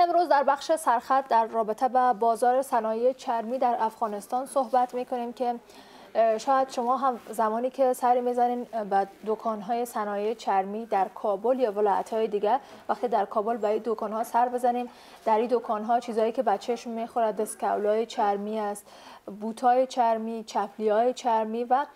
امروز در بخش سرخط در رابطه با بازار صنایع چرمی در افغانستان صحبت میکنیم که شاید شما هم زمانی که سری میزنین به دکانهای صنایع چرمی در کابل یا های دیگه وقتی در کابل به این ها سر بزنیم در این ها چیزایی که به میخورد میخوره های چرمی است های چرمی های چرمی و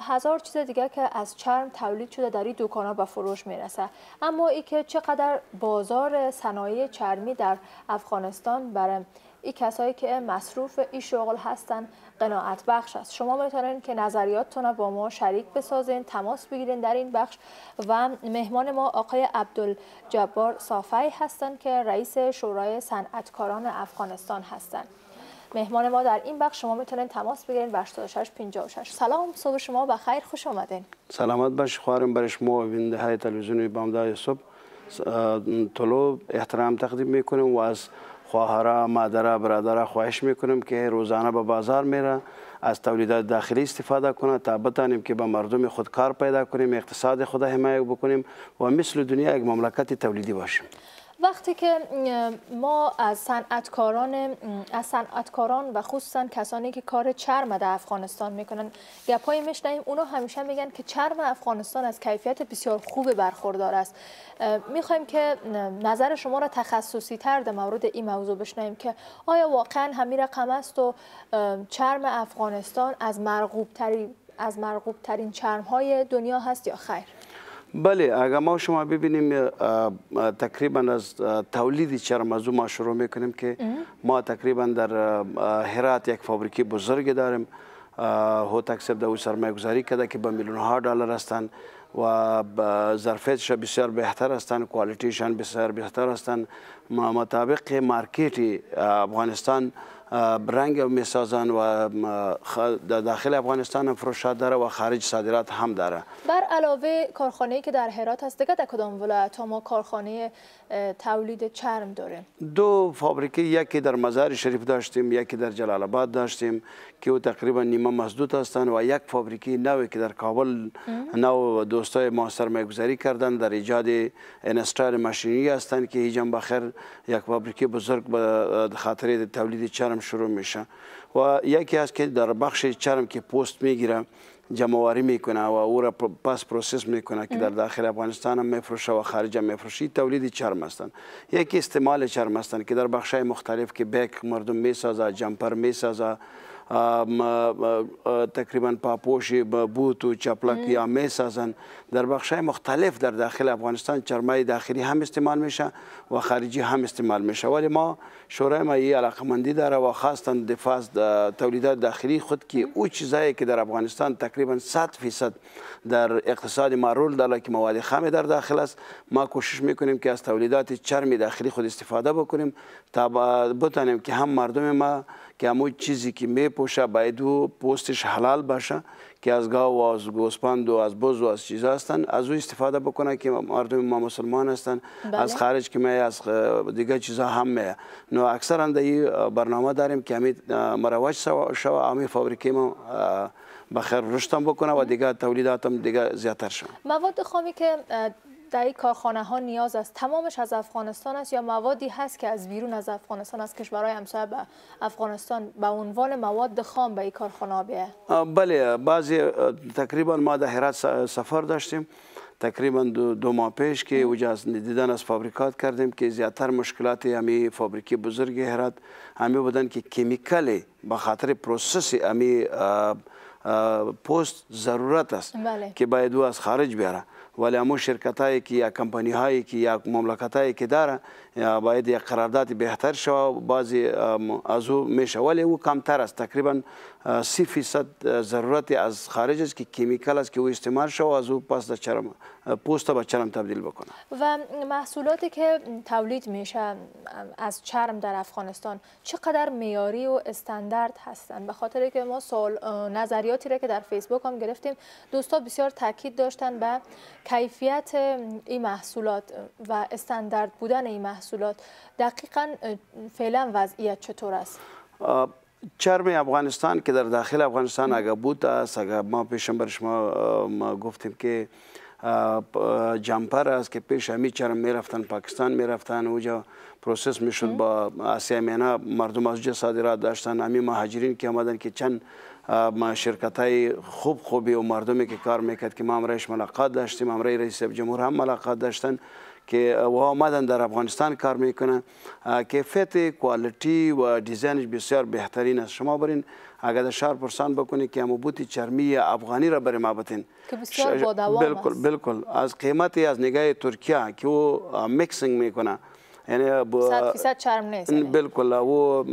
هزار چیز دیگه که از چرم تولید شده در این ها به فروش میرسه اما ای که چقدر بازار صنایع چرمی در افغانستان برای ای کسایی که مصروف این شغل هستن قناعت بخش است شما میتونین که نظریاتتون با ما شریک بسازین تماس بگیرین در این بخش و مهمان ما آقای عبدالجبار صافی هستن که رئیس شورای صنعتکاران افغانستان هستن مهمان ما در این بخش شما میتونین تماس بگیرین و 56 سلام صبح شما و خیر خوش آمدین سلامت باش خوارم برش شما بیننده های تلویزیونی بامداد صبح طلب احترام تقدیم میکنیم و از خواهرا مادرا برادرا خواهش میکنم که روزانه به بازار میره از تولیدات داخلی استفاده کنه تا بتانیم که به مردم خود کار پیدا کنیم اقتصاد خود حمایت بکنیم و مثل دنیا یک مملکت تولیدی باشیم وقتی که ما از صنعتکاران از صنعتکاران و خصوصا کسانی که کار چرم در افغانستان میکنن گپای میشنیم اونا همیشه میگن که چرم افغانستان از کیفیت بسیار خوب برخوردار است میخوایم که نظر شما را تخصصی تر در مورد این موضوع بشنیم که آیا واقعا همین رقم است و چرم افغانستان از مرغوب ترین از مرغوب ترین چرم های دنیا هست یا خیر بله اگر ما شما ببینیم تقریبا از تولید چرمزو ما شروع میکنیم که ما تقریبا در هرات یک فابریکی بزرگ داریم هوتک سب در او سرمایه گذاری کرده که به میلیون ها دلار هستند و ظرفیتش بسیار بهتر هستند کوالیتیشان بسیار بهتر هستند مطابق مارکیت افغانستان برنگ میسازن و داخل افغانستان فروش داره و خارج صادرات هم داره بر علاوه کارخانه‌ای که در هرات هست دیگه در کدام ولایت ما کارخانه تولید چرم داره دو فابریکه یکی در مزار شریف داشتیم یکی در جلال آباد داشتیم که او تقریبا نیمه مسدود هستند و یک فابریکه نوی که در کابل نو دوستای ما سرمایه‌گذاری کردن در ایجاد انستال ماشینی هستند که هیجان بخیر یک فابریکه بزرگ به خاطر تولید چرم گرفتن شروع میشه و یکی هست که در بخش چرم که پوست میگیره جمعواری میکنه و او را پس پروسس میکنه که در داخل افغانستان هم میفروشه و خارج هم میفروشه تولید چرم هستن یکی استعمال چرم هستن که در بخش مختلف که بیک مردم میسازه جمپر میسازه تقریبا پاپوش بوت و چپلک یا میسازن در بخش مختلف در داخل افغانستان چرمای داخلی هم استعمال میشه و خارجی هم استعمال میشه ولی ما شورای ما یه علاقه مندی داره و خاصتا دفاع تولیدات داخلی خود که او چیزایی که در افغانستان تقریبا 100 فیصد در اقتصاد ما رول داره که مواد خام در داخل است ما کوشش میکنیم که از تولیدات چرم داخلی خود استفاده بکنیم تا بتانیم که هم مردم ما که همون چیزی که میپوشه باید و پوستش حلال باشه که از گاو و از گوسپند و از بز و از چیز هستن از او استفاده بکنه که مردم ما مسلمان هستن بله. از خارج که می از دیگه چیزا هم می نو اکثرا در برنامه داریم که همین مروج شوه همین فابریکه ما بخیر رشدم بکنه و دیگه تولیداتم دیگه زیاتر شد مواد خامی که در این کارخانه ها نیاز است تمامش از افغانستان است یا موادی هست که از بیرون از افغانستان از کشورهای همسایه به افغانستان به عنوان مواد خام به این کارخانه بیه بله بعضی تقریبا ما در هرات سفر داشتیم تقریبا دو, ماه پیش که اوجا دیدن از فابریکات کردیم که زیادتر مشکلات همی یعنی فابریکی بزرگ هرات همی بودن که کمیکلی به خاطر پروسس همی یعنی، پست ضرورت است بله. که باید او از خارج بیاره ولی امو شرکت هایی که یا کمپانی هایی که یا مملکت هایی که داره باید یک قرارداد بهتر شوه بعضی از او میشه ولی او کمتر است تقریبا سی فیصد ضرورت از خارج است که کیمیکال است که او استعمال شوه از او پس چرم پوست به چرم تبدیل بکنه و محصولاتی که تولید میشه از چرم در افغانستان چقدر میاری و استاندارد هستند به خاطر که ما سوال نظریاتی را که در فیسبوک هم گرفتیم دوستا بسیار تاکید داشتن به کیفیت این محصولات و استاندارد بودن این محصولات دقیقا فعلا وضعیت چطور است؟ چرم افغانستان که در داخل افغانستان اگه بود است اگه ما پیشم بر شما ما گفتیم که جمپر است که پیش همی چرم میرفتن پاکستان میرفتن اوجا پروسس میشد با آسیا مینا مردم از صادرات داشتن همی مهاجرین که آمدن که چند شرکت خوب خوبی و مردمی که کار میکرد که ما امرایش ملاقات داشتیم امرای رئیس جمهور هم ملاقات داشتن که و آمدن در افغانستان کار میکنن کیفیت کوالیتی و دیزاینش بسیار بهترین است شما برین اگر در شهر پرسان بکنید که همو بوت چرمی افغانی را برای ما بتین که بسیار با دوام بلکل بلکل از قیمتی از نگاه ترکیه که او میکسینگ میکنه یعنی 100 چرم نیست بلکل او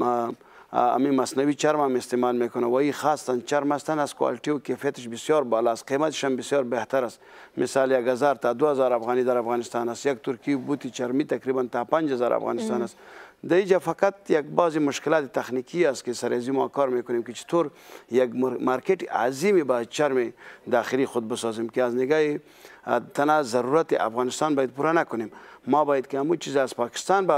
امی مصنوی چرم هم استعمال میکنه و این خاصتن چرم هستن از کوالیتی و کیفیتش بسیار بالا است قیمتش هم بسیار بهتر است مثال یک هزار تا دو هزار افغانی در افغانستان است یک ترکی بوتی چرمی تقریبا تا پنج هزار افغانستان است در اینجا فقط یک بعضی مشکلات تخنیکی است که سر ما کار میکنیم که چطور یک مارکت عظیمی با چرم داخلی خود بسازیم که از نگاه تنها ضرورت افغانستان باید پوره نکنیم ما باید که همون چیز از پاکستان با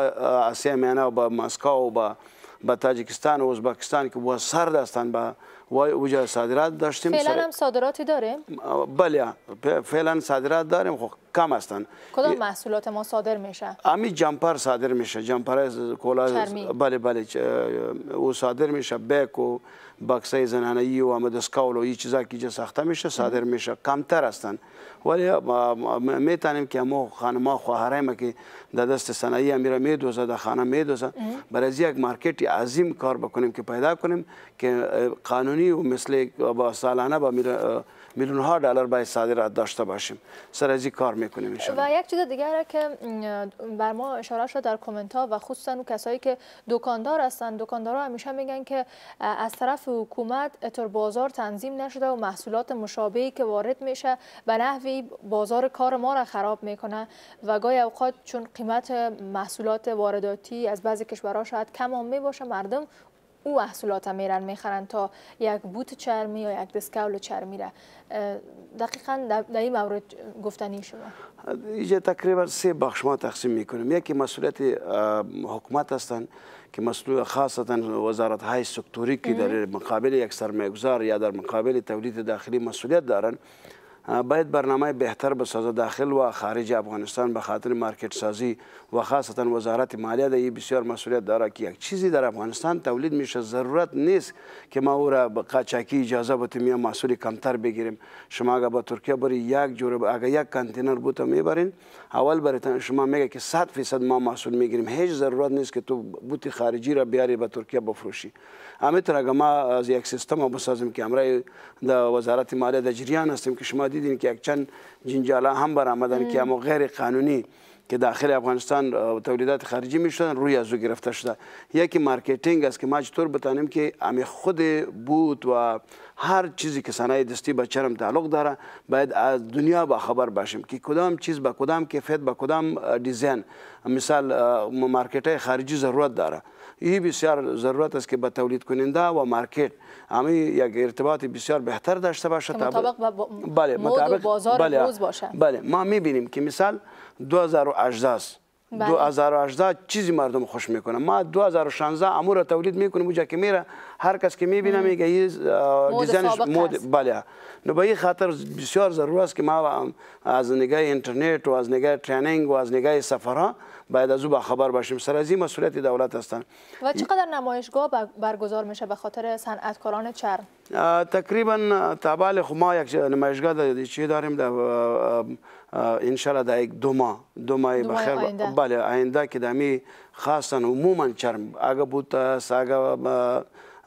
آسیا میانه و با مسکو و با به تاجیکستان و ازبکستان که با سر دستن به وجه صادرات داشتیم فعلا هم صادراتی داره؟ بله فعلا صادرات داریم خب کم هستن کدام محصولات ما صادر میشه همین جمپر صادر میشه جمپر کلا بله بله او صادر میشه بیک و باکسای زنانه و مدسکاول و این چیزا که چه میشه صادر میشه کمتر هستن ولی میتونیم که ما خانما خواهرای که د دست صنایع امیر میدوزه در خانه میدوزه برای یک مارکت عظیم کار بکنیم که پیدا کنیم که قانونی و مثل با سالانه با میلیون ها دلار باید صادرات داشته باشیم سر از کار می و یک چیز دیگر که بر ما اشاره شد در کامنت ها و خصوصا اون کسایی که دکاندار هستن دکاندارا همیشه میگن که از طرف حکومت اتر بازار تنظیم نشده و محصولات مشابهی که وارد میشه به نحوی بازار کار ما را خراب میکنه و گاهی اوقات چون قیمت محصولات وارداتی از بعضی کشورها شاید کم هم باشه مردم او احصولات میخرن تا یک بوت چرمی یا یک دسکول چرمی را دقیقا در این مورد گفتنی شما اینجا تقریبا سه بخش ما تقسیم میکنیم یکی مسئولیت حکومت هستند که مسئول خاصتا وزارت های سکتوری که در مقابل یک سرمایه‌گذار یا در مقابل تولید داخلی مسئولیت دارن باید برنامه بهتر به ساز داخل و خارج افغانستان به خاطر مارکت سازی و خاصتا وزارت مالیه در بسیار مسئولیت داره که یک چیزی در افغانستان تولید میشه ضرورت نیست که ما او را به قاچاقی اجازه بتیم یا محصول کمتر بگیریم شما اگر با ترکیه بری یک جوره اگر یک کانتینر بوته میبرین اول برای شما میگه که 100 فیصد ما محصول میگیریم هیچ ضرورت نیست که تو بوت خارجی را بیاری به ترکیه بفروشی امیت رگما از یک سیستم بسازیم که امرای در وزارت مالیه در جریان هستیم که شما دیدین که یک چند جنجالا هم برآمدن که اما غیر قانونی که داخل افغانستان تولیدات خارجی میشدن روی از او گرفته شده یکی مارکتینگ است که ما چطور بتانیم که امی خود بود و هر چیزی که صنایع دستی به چرم تعلق داره باید از دنیا با خبر باشیم که کدام چیز با کدام کیفیت با کدام دیزاین مثال مارکت خارجی ضرورت داره این بسیار ضرورت است که به تولید کننده و مارکت همه یک ارتباط بسیار بهتر داشته باشه مطابق با بله مطابق بازار بله، روز باشه بله ما میبینیم که مثال 2018 است 2018 بله. چیزی مردم خوش میکنه ما 2016 امور را تولید میکنیم اونجا که میره هر کس که میبینه میگه این دیزاینش مود بله نو به خاطر بسیار ضرور است که ما از نگاه اینترنت و از نگاه ترنینگ و از نگاه سفرها باید از او با خبر باشیم سر از این مسئولیت دولت هستن و چقدر نمایشگاه برگزار میشه به خاطر صنعتکاران چرم تقریبا تابال خما یک نمایشگاه دا چی داریم دا ان شاء الله یک دو ماه دو ماه بخیر بله آینده که دمی خاصا عموما چرم اگه بود ساگه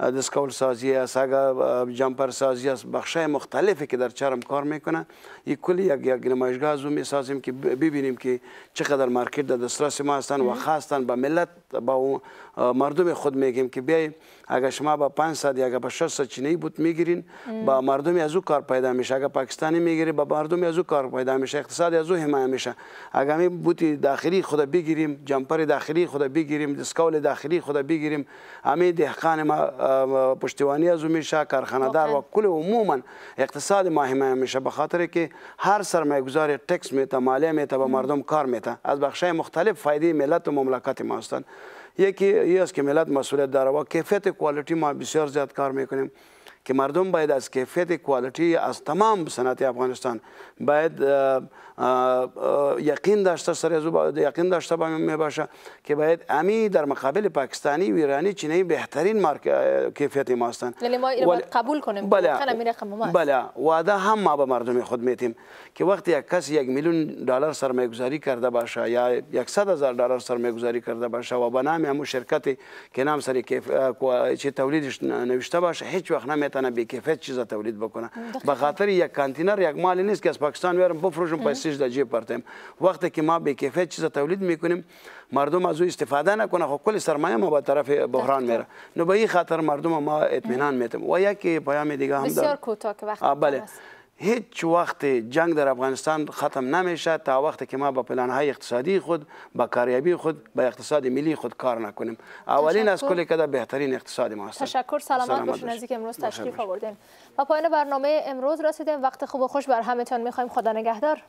دسکول سازی است اگر جامپر سازی است بخش مختلفی که در چرم کار میکنه یک کلی یک یک نمایشگاه از میسازیم که ببینیم که چقدر مارکت در دسترس ما هستن و خاصتن به ملت با اون مردم خود میگیم که بیای اگر شما با 500 یا اگر با 600 چینی بود میگیرین با مردم از او کار پیدا میشه اگر پاکستانی میگیری با مردم از او کار پیدا میشه اقتصاد از او حمایه میشه اگر می بوتی داخلی خود بگیریم جمپر داخلی خود بگیریم دسکول داخلی خود بگیریم همه دهقان ما پشتیبانی از میشه کارخانه دار و کل عموما اقتصاد ما حمایه میشه به خاطر که هر سرمایه گذار تکس میته مالیه میته به مردم کار میته از بخش مختلف فایده ملت و مملکت ما هستند یکی یه است که ملت مسئولیت داره و کیفیت کوالیتی ما بسیار زیاد کار میکنیم که مردم باید از کیفیت کوالیتی از تمام صنعت افغانستان باید یقین داشته سر از یقین داشته با می باشه که باید امی در مقابل پاکستانی و ایرانی چینی بهترین مارک کیفیت ما هستند یعنی ما باید قبول کنیم بله بله وعده هم ما به مردم خود میتیم که وقتی یک کس یک میلیون دلار سرمایه گذاری کرده باشه یا یکصد هزار دلار سرمایه گذاری کرده باشه و به نام همون شرکتی که نام سری کیف... چه تولیدش نوشته باشه هیچ وقت نمیتونه تنه به کیفیت چیزا تولید بکنه به خاطر یک کانتینر یک مالی نیست که از پاکستان بیارم بفروشم پیسش در جیب پرتم وقتی که ما به کیفیت چیزا تولید میکنیم مردم از او استفاده نکنه خب کل سرمایه ما به طرف بحران میره نو به این خاطر مردم ما اطمینان میتم و یکی پیام دیگه هم بسیار کوتاه که وقت بله هیچ وقت جنگ در افغانستان ختم نمیشه تا وقتی که ما با پلان های اقتصادی خود با کاریابی خود با اقتصاد ملی خود کار نکنیم اولین از کلی کده بهترین اقتصاد ما هست تشکر سلامت, باشین امروز تشریف آوردین و پایان برنامه امروز رسیدیم وقت خوب و خوش بر همتون میخوایم خدا نگهدار